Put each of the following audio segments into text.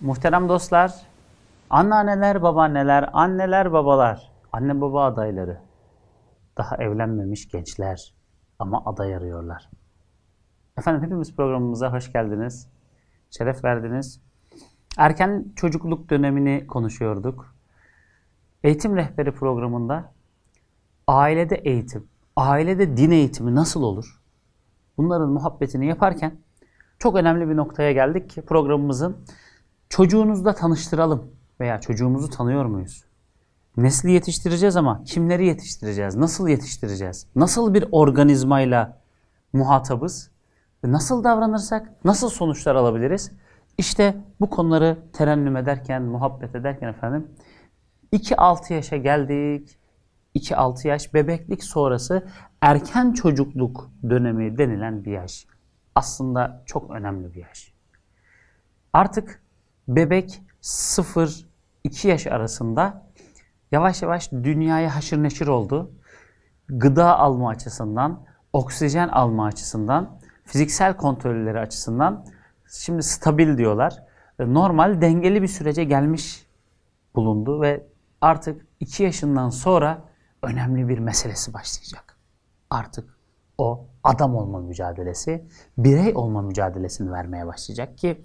Muhterem dostlar, anneanneler, babaanneler, anneler, babalar, anne baba adayları, daha evlenmemiş gençler ama aday arıyorlar. Efendim hepimiz programımıza hoş geldiniz, şeref verdiniz. Erken çocukluk dönemini konuşuyorduk. Eğitim rehberi programında ailede eğitim, ailede din eğitimi nasıl olur? Bunların muhabbetini yaparken çok önemli bir noktaya geldik ki programımızın Çocuğunuzla tanıştıralım veya çocuğumuzu tanıyor muyuz? Nesli yetiştireceğiz ama kimleri yetiştireceğiz? Nasıl yetiştireceğiz? Nasıl bir organizmayla muhatabız? Nasıl davranırsak nasıl sonuçlar alabiliriz? İşte bu konuları terennüm ederken, muhabbet ederken efendim 2-6 yaşa geldik. 2-6 yaş bebeklik sonrası erken çocukluk dönemi denilen bir yaş. Aslında çok önemli bir yaş. Artık bebek 0-2 yaş arasında yavaş yavaş dünyaya haşır neşir oldu. Gıda alma açısından, oksijen alma açısından, fiziksel kontrolleri açısından şimdi stabil diyorlar. E, normal dengeli bir sürece gelmiş bulundu ve artık 2 yaşından sonra önemli bir meselesi başlayacak. Artık o adam olma mücadelesi, birey olma mücadelesini vermeye başlayacak ki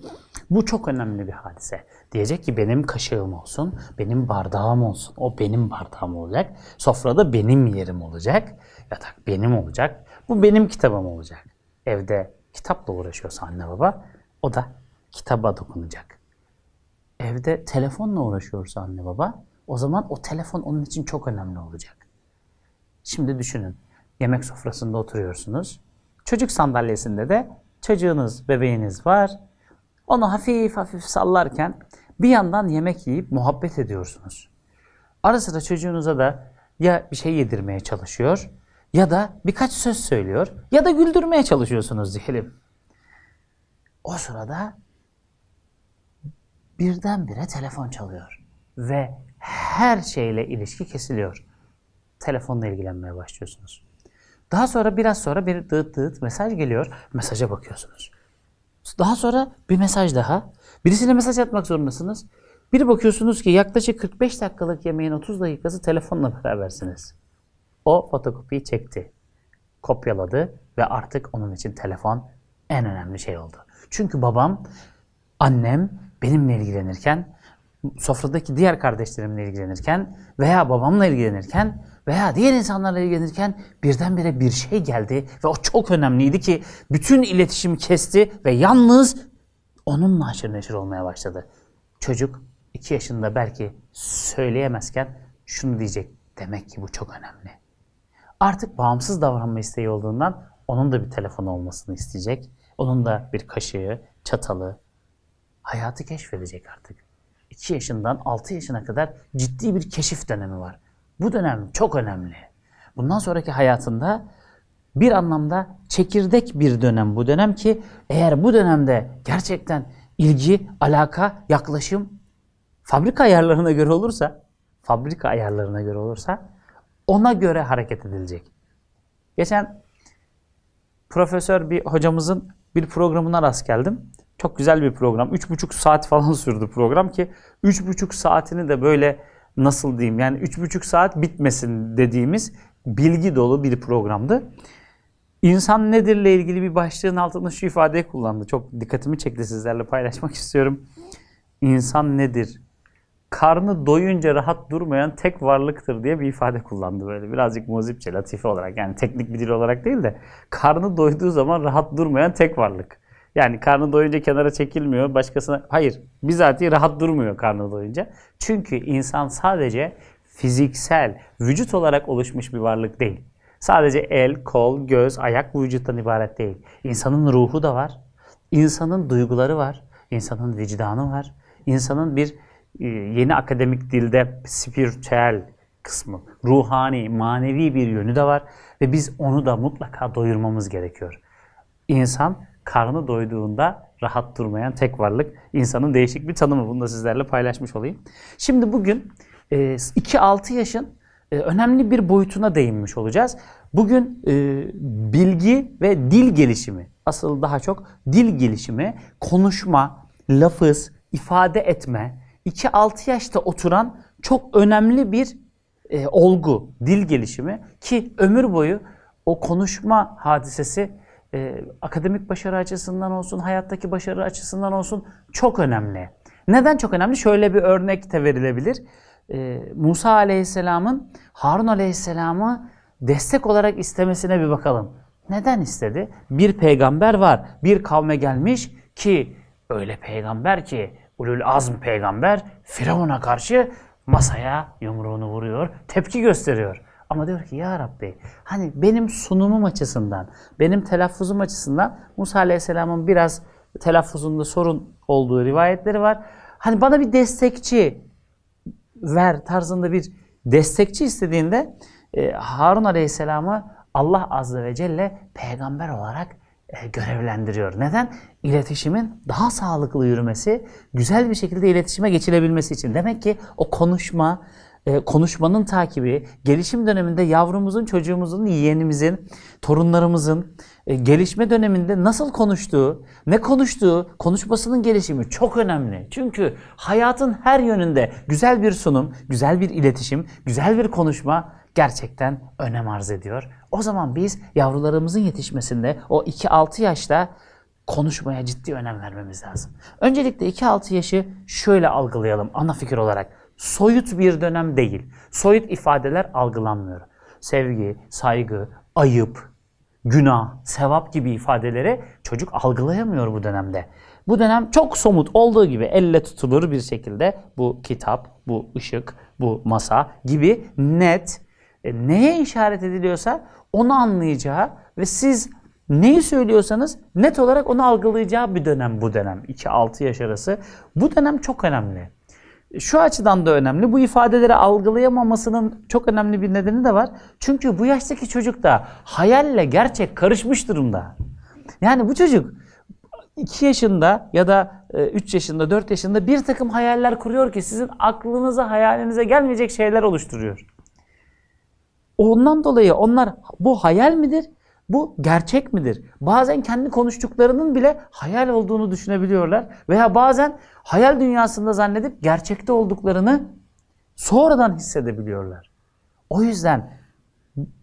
bu çok önemli bir hadise. Diyecek ki benim kaşığım olsun, benim bardağım olsun. O benim bardağım olacak. Sofrada benim yerim olacak. Yatak benim olacak. Bu benim kitabım olacak. Evde kitapla uğraşıyorsa anne baba o da kitaba dokunacak. Evde telefonla uğraşıyorsa anne baba o zaman o telefon onun için çok önemli olacak. Şimdi düşünün yemek sofrasında oturuyorsunuz. Çocuk sandalyesinde de çocuğunuz, bebeğiniz var. Onu hafif hafif sallarken bir yandan yemek yiyip muhabbet ediyorsunuz. Ara sıra çocuğunuza da ya bir şey yedirmeye çalışıyor ya da birkaç söz söylüyor ya da güldürmeye çalışıyorsunuz diyelim. O sırada birdenbire telefon çalıyor ve her şeyle ilişki kesiliyor. Telefonla ilgilenmeye başlıyorsunuz. Daha sonra biraz sonra bir dıt dıt mesaj geliyor. Mesaja bakıyorsunuz. Daha sonra bir mesaj daha. Birisine mesaj atmak zorundasınız. Bir bakıyorsunuz ki yaklaşık 45 dakikalık yemeğin 30 dakikası telefonla berabersiniz. O fotokopiyi çekti, kopyaladı ve artık onun için telefon en önemli şey oldu. Çünkü babam, annem benimle ilgilenirken, sofradaki diğer kardeşlerimle ilgilenirken veya babamla ilgilenirken veya diğer insanlarla ilgilenirken birdenbire bir şey geldi ve o çok önemliydi ki bütün iletişimi kesti ve yalnız onunla aşırı neşir olmaya başladı. Çocuk 2 yaşında belki söyleyemezken şunu diyecek. Demek ki bu çok önemli. Artık bağımsız davranma isteği olduğundan onun da bir telefonu olmasını isteyecek. Onun da bir kaşığı, çatalı, hayatı keşfedecek artık. 2 yaşından 6 yaşına kadar ciddi bir keşif dönemi var. Bu dönem çok önemli. Bundan sonraki hayatında bir anlamda çekirdek bir dönem bu dönem ki eğer bu dönemde gerçekten ilgi, alaka, yaklaşım fabrika ayarlarına göre olursa, fabrika ayarlarına göre olursa ona göre hareket edilecek. Geçen profesör bir hocamızın bir programına rast geldim. Çok güzel bir program. 3,5 saat falan sürdü program ki 3,5 saatini de böyle nasıl diyeyim yani 3,5 saat bitmesin dediğimiz bilgi dolu bir programdı. İnsan nedirle ilgili bir başlığın altında şu ifadeyi kullandı. Çok dikkatimi çekti sizlerle paylaşmak istiyorum. İnsan nedir? Karnı doyunca rahat durmayan tek varlıktır diye bir ifade kullandı böyle. Birazcık muzipçe, latife olarak yani teknik bir dil olarak değil de karnı doyduğu zaman rahat durmayan tek varlık. Yani karnı doyunca kenara çekilmiyor. Başkasına hayır. Bizatihi rahat durmuyor karnı doyunca. Çünkü insan sadece fiziksel, vücut olarak oluşmuş bir varlık değil. Sadece el, kol, göz, ayak bu vücuttan ibaret değil. İnsanın ruhu da var. İnsanın duyguları var. İnsanın vicdanı var. İnsanın bir e, yeni akademik dilde spiritüel kısmı, ruhani, manevi bir yönü de var ve biz onu da mutlaka doyurmamız gerekiyor. İnsan karnı doyduğunda rahat durmayan tek varlık. insanın değişik bir tanımı. Bunu da sizlerle paylaşmış olayım. Şimdi bugün 2-6 e, yaşın e, önemli bir boyutuna değinmiş olacağız. Bugün e, bilgi ve dil gelişimi, asıl daha çok dil gelişimi, konuşma, lafız, ifade etme, 2-6 yaşta oturan çok önemli bir olgu, dil gelişimi ki ömür boyu o konuşma hadisesi e, akademik başarı açısından olsun, hayattaki başarı açısından olsun çok önemli. Neden çok önemli? Şöyle bir örnek de verilebilir. E, Musa Aleyhisselam'ın Harun Aleyhisselam'ı destek olarak istemesine bir bakalım. Neden istedi? Bir peygamber var, bir kavme gelmiş ki öyle peygamber ki Ulul Azm peygamber Firavun'a karşı masaya yumruğunu vuruyor, tepki gösteriyor. Ama diyor ki ya Rabbi hani benim sunumum açısından, benim telaffuzum açısından Musa Aleyhisselam'ın biraz telaffuzunda sorun olduğu rivayetleri var. Hani bana bir destekçi ver tarzında bir destekçi istediğinde e, Harun Aleyhisselam'ı Allah Azze ve Celle peygamber olarak e, görevlendiriyor. Neden? İletişimin daha sağlıklı yürümesi, güzel bir şekilde iletişime geçilebilmesi için. Demek ki o konuşma, e, konuşmanın takibi, gelişim döneminde yavrumuzun, çocuğumuzun, yeğenimizin, torunlarımızın e, gelişme döneminde nasıl konuştuğu, ne konuştuğu, konuşmasının gelişimi çok önemli. Çünkü hayatın her yönünde güzel bir sunum, güzel bir iletişim, güzel bir konuşma gerçekten önem arz ediyor. O zaman biz yavrularımızın yetişmesinde o 2-6 yaşta konuşmaya ciddi önem vermemiz lazım. Öncelikle 2-6 yaşı şöyle algılayalım ana fikir olarak soyut bir dönem değil. Soyut ifadeler algılanmıyor. Sevgi, saygı, ayıp, günah, sevap gibi ifadeleri çocuk algılayamıyor bu dönemde. Bu dönem çok somut olduğu gibi elle tutulur bir şekilde bu kitap, bu ışık, bu masa gibi net e, neye işaret ediliyorsa onu anlayacağı ve siz neyi söylüyorsanız net olarak onu algılayacağı bir dönem bu dönem. 2-6 yaş arası. Bu dönem çok önemli şu açıdan da önemli. Bu ifadeleri algılayamamasının çok önemli bir nedeni de var. Çünkü bu yaştaki çocuk da hayalle gerçek karışmış durumda. Yani bu çocuk 2 yaşında ya da 3 e, yaşında, 4 yaşında bir takım hayaller kuruyor ki sizin aklınıza, hayalinize gelmeyecek şeyler oluşturuyor. Ondan dolayı onlar bu hayal midir bu gerçek midir? Bazen kendi konuştuklarının bile hayal olduğunu düşünebiliyorlar veya bazen hayal dünyasında zannedip gerçekte olduklarını sonradan hissedebiliyorlar. O yüzden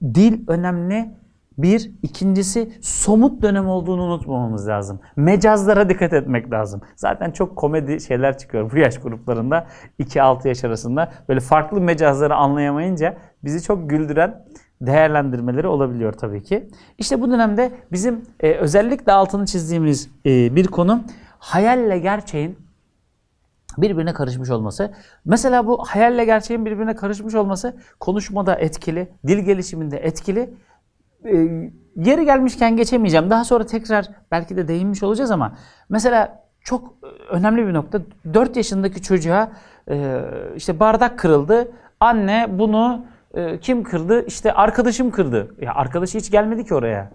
dil önemli bir. ikincisi somut dönem olduğunu unutmamamız lazım. Mecazlara dikkat etmek lazım. Zaten çok komedi şeyler çıkıyor bu yaş gruplarında. 2-6 yaş arasında. Böyle farklı mecazları anlayamayınca bizi çok güldüren değerlendirmeleri olabiliyor tabii ki. İşte bu dönemde bizim e, özellikle altını çizdiğimiz e, bir konu hayalle gerçeğin birbirine karışmış olması. Mesela bu hayalle gerçeğin birbirine karışmış olması konuşmada etkili, dil gelişiminde etkili. E, yeri gelmişken geçemeyeceğim. Daha sonra tekrar belki de değinmiş olacağız ama mesela çok e, önemli bir nokta. 4 yaşındaki çocuğa e, işte bardak kırıldı. Anne bunu e, kim kırdı? İşte arkadaşım kırdı. Ya arkadaşı hiç gelmedi ki oraya.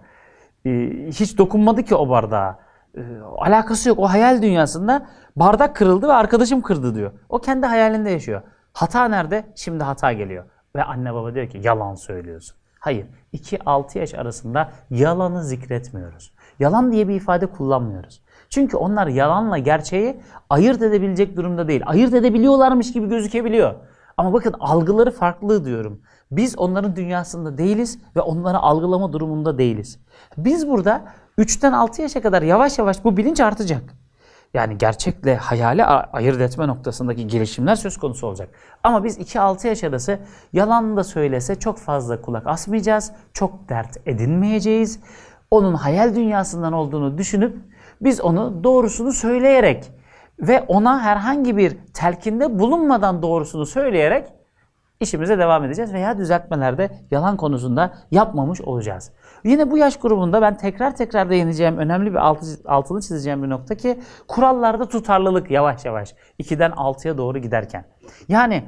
E, hiç dokunmadı ki o bardağa. E, alakası yok. O hayal dünyasında bardak kırıldı ve arkadaşım kırdı diyor. O kendi hayalinde yaşıyor. Hata nerede? Şimdi hata geliyor. Ve anne baba diyor ki yalan söylüyorsun. Hayır. 2-6 yaş arasında yalanı zikretmiyoruz. Yalan diye bir ifade kullanmıyoruz. Çünkü onlar yalanla gerçeği ayırt edebilecek durumda değil. Ayırt edebiliyorlarmış gibi gözükebiliyor. Ama bakın algıları farklı diyorum. Biz onların dünyasında değiliz ve onları algılama durumunda değiliz. Biz burada 3'ten 6 yaşa kadar yavaş yavaş bu bilinç artacak. Yani gerçekle hayali ayırt etme noktasındaki gelişimler söz konusu olacak. Ama biz 2-6 yaş arası yalan da söylese çok fazla kulak asmayacağız. Çok dert edinmeyeceğiz. Onun hayal dünyasından olduğunu düşünüp biz onu doğrusunu söyleyerek ve ona herhangi bir telkinde bulunmadan doğrusunu söyleyerek işimize devam edeceğiz veya düzeltmelerde yalan konusunda yapmamış olacağız. Yine bu yaş grubunda ben tekrar tekrar değineceğim önemli bir altı, altını çizeceğim bir nokta ki kurallarda tutarlılık yavaş yavaş 2'den 6'ya doğru giderken. Yani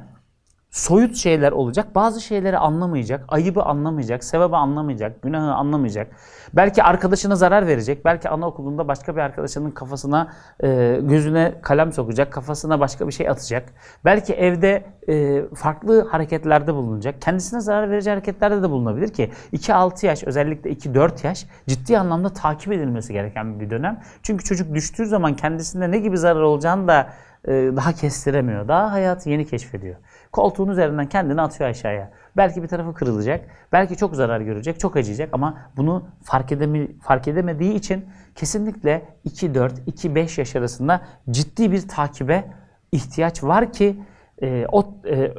soyut şeyler olacak. Bazı şeyleri anlamayacak, ayıbı anlamayacak, sebebi anlamayacak, günahı anlamayacak. Belki arkadaşına zarar verecek. Belki anaokulunda başka bir arkadaşının kafasına, e, gözüne kalem sokacak, kafasına başka bir şey atacak. Belki evde e, farklı hareketlerde bulunacak. Kendisine zarar verecek hareketlerde de bulunabilir ki 2-6 yaş, özellikle 2-4 yaş ciddi anlamda takip edilmesi gereken bir dönem. Çünkü çocuk düştüğü zaman kendisinde ne gibi zarar olacağını da e, daha kestiremiyor. Daha hayatı yeni keşfediyor. Koltuğun üzerinden kendini atıyor aşağıya. Belki bir tarafı kırılacak. Belki çok zarar görecek, çok acıyacak ama bunu fark, edeme, fark edemediği için kesinlikle 2-4, 2-5 yaş arasında ciddi bir takibe ihtiyaç var ki e, o e,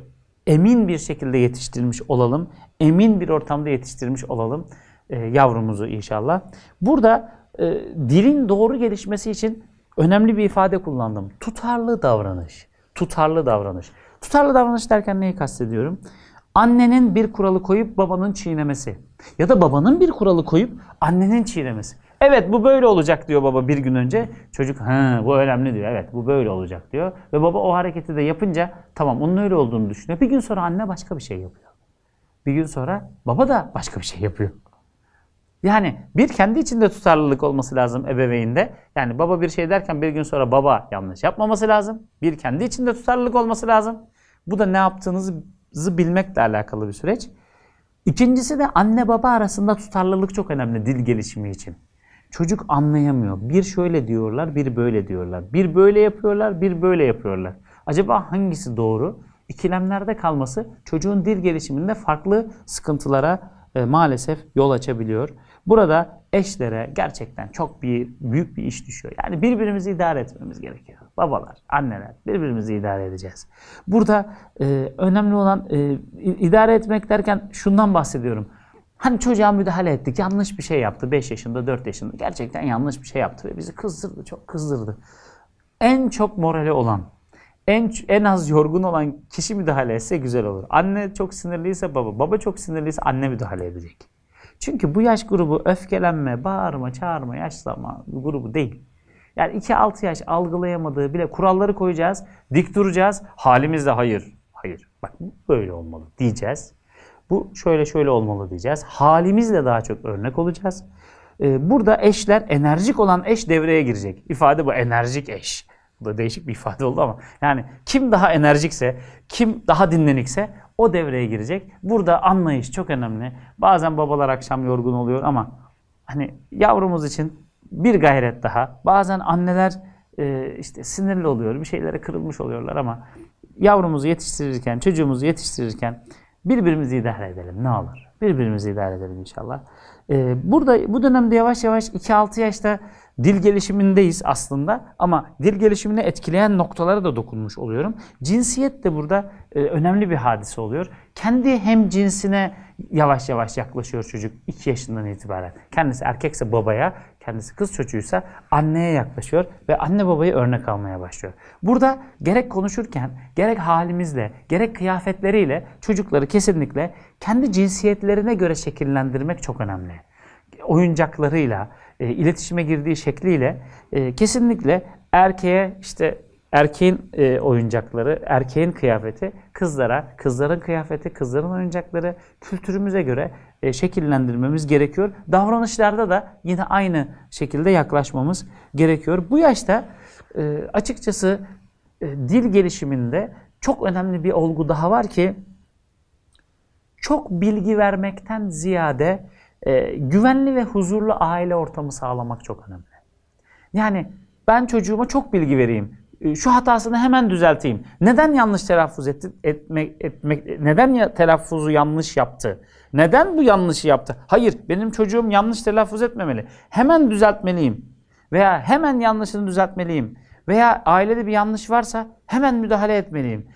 emin bir şekilde yetiştirmiş olalım. Emin bir ortamda yetiştirmiş olalım e, yavrumuzu inşallah. Burada e, dilin doğru gelişmesi için önemli bir ifade kullandım. Tutarlı davranış. Tutarlı davranış. Tutarlı davranış derken neyi kastediyorum? Annenin bir kuralı koyup babanın çiğnemesi. Ya da babanın bir kuralı koyup annenin çiğnemesi. Evet bu böyle olacak diyor baba bir gün önce. Çocuk ha bu önemli diyor. Evet bu böyle olacak diyor. Ve baba o hareketi de yapınca tamam onun öyle olduğunu düşünüyor. Bir gün sonra anne başka bir şey yapıyor. Bir gün sonra baba da başka bir şey yapıyor. Yani bir kendi içinde tutarlılık olması lazım ebeveynde. Yani baba bir şey derken bir gün sonra baba yanlış yapmaması lazım. Bir kendi içinde tutarlılık olması lazım. Bu da ne yaptığınızı bilmekle alakalı bir süreç. İkincisi de anne baba arasında tutarlılık çok önemli dil gelişimi için. Çocuk anlayamıyor. Bir şöyle diyorlar, bir böyle diyorlar. Bir böyle yapıyorlar, bir böyle yapıyorlar. Acaba hangisi doğru? İkilemlerde kalması çocuğun dil gelişiminde farklı sıkıntılara e, maalesef yol açabiliyor. Burada eşlere gerçekten çok bir büyük bir iş düşüyor. Yani birbirimizi idare etmemiz gerekiyor. Babalar, anneler birbirimizi idare edeceğiz. Burada e, önemli olan e, idare etmek derken şundan bahsediyorum. Hani çocuğa müdahale ettik, yanlış bir şey yaptı. 5 yaşında, 4 yaşında gerçekten yanlış bir şey yaptı ve bizi kızdırdı, çok kızdırdı. En çok morali olan, en en az yorgun olan kişi müdahale etse güzel olur. Anne çok sinirliyse baba, baba çok sinirliyse anne müdahale edecek. Çünkü bu yaş grubu öfkelenme, bağırma, çağırma, yaşlama grubu değil. Yani 2-6 yaş algılayamadığı bile kuralları koyacağız, dik duracağız. Halimizde hayır, hayır. Bak böyle olmalı diyeceğiz. Bu şöyle şöyle olmalı diyeceğiz. Halimizle daha çok örnek olacağız. Ee, burada eşler, enerjik olan eş devreye girecek. İfade bu, enerjik eş. Bu da değişik bir ifade oldu ama. Yani kim daha enerjikse, kim daha dinlenikse o devreye girecek. Burada anlayış çok önemli. Bazen babalar akşam yorgun oluyor ama hani yavrumuz için bir gayret daha. Bazen anneler e, işte sinirli oluyor, bir şeylere kırılmış oluyorlar ama yavrumuzu yetiştirirken, çocuğumuzu yetiştirirken birbirimizi idare edelim ne olur. Birbirimizi idare edelim inşallah. Ee, burada bu dönemde yavaş yavaş 2-6 yaşta Dil gelişimindeyiz aslında ama dil gelişimini etkileyen noktalara da dokunmuş oluyorum. Cinsiyet de burada e, önemli bir hadise oluyor. Kendi hem cinsine yavaş yavaş yaklaşıyor çocuk 2 yaşından itibaren. Kendisi erkekse babaya, kendisi kız çocuğuysa anneye yaklaşıyor ve anne babayı örnek almaya başlıyor. Burada gerek konuşurken, gerek halimizle, gerek kıyafetleriyle çocukları kesinlikle kendi cinsiyetlerine göre şekillendirmek çok önemli. Oyuncaklarıyla, e, iletişime girdiği şekliyle e, kesinlikle erkeğe işte erkeğin e, oyuncakları, erkeğin kıyafeti kızlara, kızların kıyafeti, kızların oyuncakları kültürümüze göre e, şekillendirmemiz gerekiyor. Davranışlarda da yine aynı şekilde yaklaşmamız gerekiyor. Bu yaşta e, açıkçası e, dil gelişiminde çok önemli bir olgu daha var ki çok bilgi vermekten ziyade e, güvenli ve huzurlu aile ortamı sağlamak çok önemli. Yani ben çocuğuma çok bilgi vereyim. Ee, şu hatasını hemen düzelteyim. Neden yanlış telaffuz etti, etmek, etmek, neden ya telaffuzu yanlış yaptı? Neden bu yanlışı yaptı? Hayır, benim çocuğum yanlış telaffuz etmemeli. Hemen düzeltmeliyim. Veya hemen yanlışını düzeltmeliyim. Veya ailede bir yanlış varsa hemen müdahale etmeliyim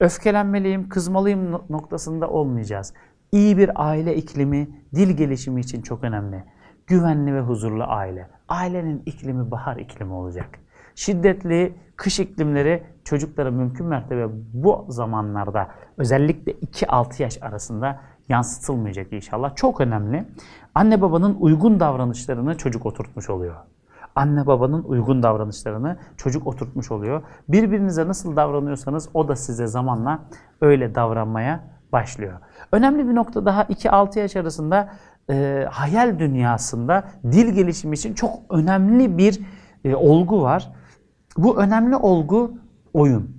öfkelenmeliyim, kızmalıyım noktasında olmayacağız. İyi bir aile iklimi dil gelişimi için çok önemli. Güvenli ve huzurlu aile. Ailenin iklimi bahar iklimi olacak. Şiddetli kış iklimleri çocuklara mümkün mertebe bu zamanlarda özellikle 2-6 yaş arasında yansıtılmayacak inşallah. Çok önemli. Anne babanın uygun davranışlarını çocuk oturtmuş oluyor anne babanın uygun davranışlarını çocuk oturtmuş oluyor. Birbirinize nasıl davranıyorsanız o da size zamanla öyle davranmaya başlıyor. Önemli bir nokta daha 2-6 yaş arasında e, hayal dünyasında dil gelişimi için çok önemli bir e, olgu var. Bu önemli olgu oyun.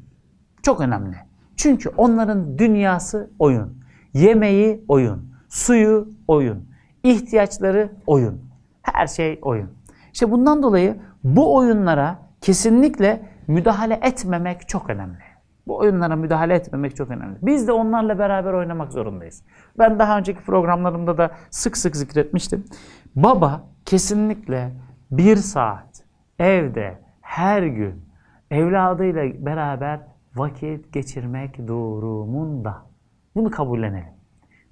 Çok önemli. Çünkü onların dünyası oyun. Yemeği oyun. Suyu oyun. ihtiyaçları oyun. Her şey oyun. İşte bundan dolayı bu oyunlara kesinlikle müdahale etmemek çok önemli. Bu oyunlara müdahale etmemek çok önemli. Biz de onlarla beraber oynamak zorundayız. Ben daha önceki programlarımda da sık sık zikretmiştim. Baba kesinlikle bir saat evde her gün evladıyla beraber vakit geçirmek durumunda. Bunu kabullenelim.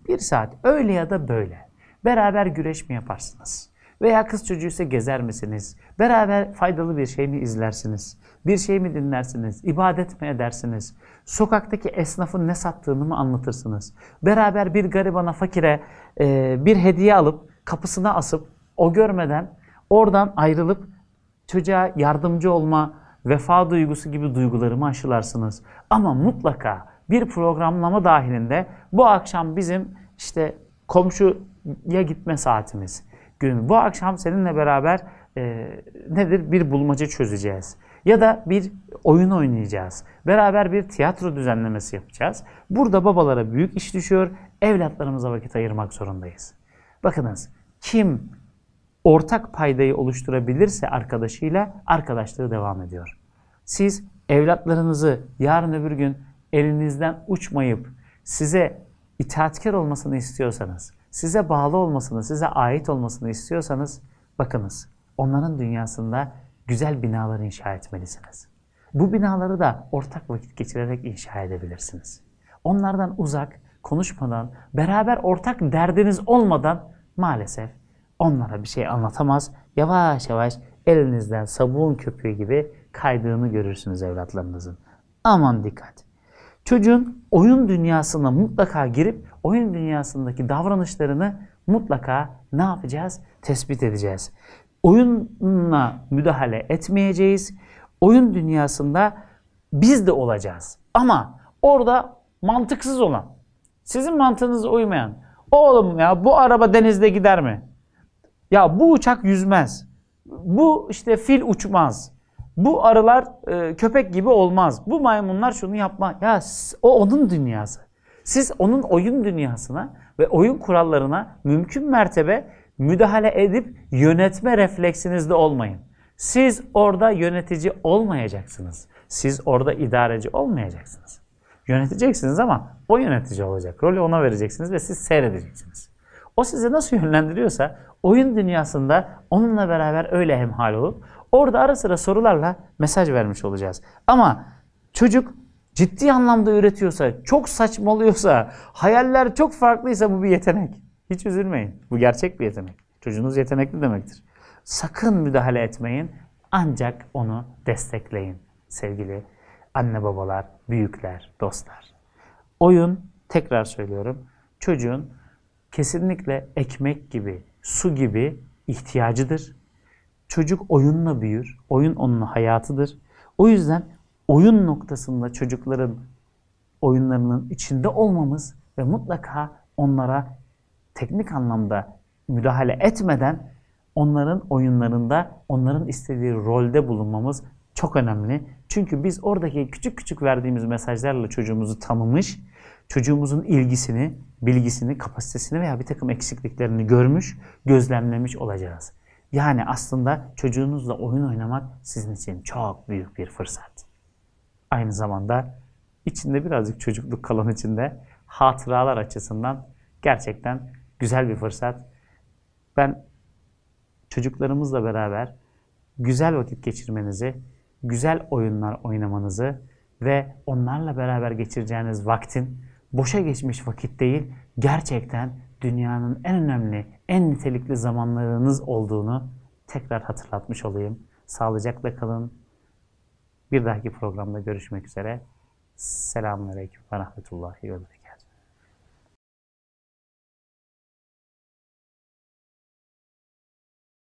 Bir saat öyle ya da böyle. Beraber güreş mi yaparsınız? Veya kız çocuğuysa gezer misiniz? Beraber faydalı bir şey mi izlersiniz? Bir şey mi dinlersiniz? İbadet mi edersiniz? Sokaktaki esnafın ne sattığını mı anlatırsınız? Beraber bir garibana, fakire e, bir hediye alıp, kapısına asıp, o görmeden oradan ayrılıp çocuğa yardımcı olma, vefa duygusu gibi duygularımı aşılarsınız. Ama mutlaka bir programlama dahilinde bu akşam bizim işte komşuya gitme saatimiz, Gün Bu akşam seninle beraber e, nedir? Bir bulmaca çözeceğiz. Ya da bir oyun oynayacağız. Beraber bir tiyatro düzenlemesi yapacağız. Burada babalara büyük iş düşüyor. Evlatlarımıza vakit ayırmak zorundayız. Bakınız kim ortak paydayı oluşturabilirse arkadaşıyla arkadaşlığı devam ediyor. Siz evlatlarınızı yarın öbür gün elinizden uçmayıp size itaatkar olmasını istiyorsanız, size bağlı olmasını, size ait olmasını istiyorsanız bakınız onların dünyasında güzel binalar inşa etmelisiniz. Bu binaları da ortak vakit geçirerek inşa edebilirsiniz. Onlardan uzak, konuşmadan, beraber ortak derdiniz olmadan maalesef onlara bir şey anlatamaz. Yavaş yavaş elinizden sabun köpüğü gibi kaydığını görürsünüz evlatlarınızın. Aman dikkat! Çocuğun oyun dünyasına mutlaka girip oyun dünyasındaki davranışlarını mutlaka ne yapacağız? Tespit edeceğiz. Oyunla müdahale etmeyeceğiz. Oyun dünyasında biz de olacağız. Ama orada mantıksız olan, sizin mantığınıza uymayan, oğlum ya bu araba denizde gider mi? Ya bu uçak yüzmez. Bu işte fil uçmaz. Bu arılar e, köpek gibi olmaz. Bu maymunlar şunu yapma. Ya o onun dünyası. Siz onun oyun dünyasına ve oyun kurallarına mümkün mertebe müdahale edip yönetme refleksinizde olmayın. Siz orada yönetici olmayacaksınız. Siz orada idareci olmayacaksınız. Yöneteceksiniz ama o yönetici olacak. Rolü ona vereceksiniz ve siz seyredeceksiniz. O sizi nasıl yönlendiriyorsa oyun dünyasında onunla beraber öyle hemhal olup Orada ara sıra sorularla mesaj vermiş olacağız. Ama çocuk ciddi anlamda üretiyorsa, çok saçmalıyorsa, hayaller çok farklıysa bu bir yetenek. Hiç üzülmeyin. Bu gerçek bir yetenek. Çocuğunuz yetenekli demektir. Sakın müdahale etmeyin. Ancak onu destekleyin sevgili anne babalar, büyükler, dostlar. Oyun, tekrar söylüyorum, çocuğun kesinlikle ekmek gibi, su gibi ihtiyacıdır. Çocuk oyunla büyür. Oyun onun hayatıdır. O yüzden oyun noktasında çocukların oyunlarının içinde olmamız ve mutlaka onlara teknik anlamda müdahale etmeden onların oyunlarında, onların istediği rolde bulunmamız çok önemli. Çünkü biz oradaki küçük küçük verdiğimiz mesajlarla çocuğumuzu tanımış, çocuğumuzun ilgisini, bilgisini, kapasitesini veya bir takım eksikliklerini görmüş, gözlemlemiş olacağız. Yani aslında çocuğunuzla oyun oynamak sizin için çok büyük bir fırsat. Aynı zamanda içinde birazcık çocukluk kalan içinde hatıralar açısından gerçekten güzel bir fırsat. Ben çocuklarımızla beraber güzel vakit geçirmenizi, güzel oyunlar oynamanızı ve onlarla beraber geçireceğiniz vaktin boşa geçmiş vakit değil, gerçekten dünyanın en önemli en nitelikli zamanlarınız olduğunu tekrar hatırlatmış olayım. Sağlıcakla kalın. Bir dahaki programda görüşmek üzere. Selamünaleyküm ve rahmetullahi ve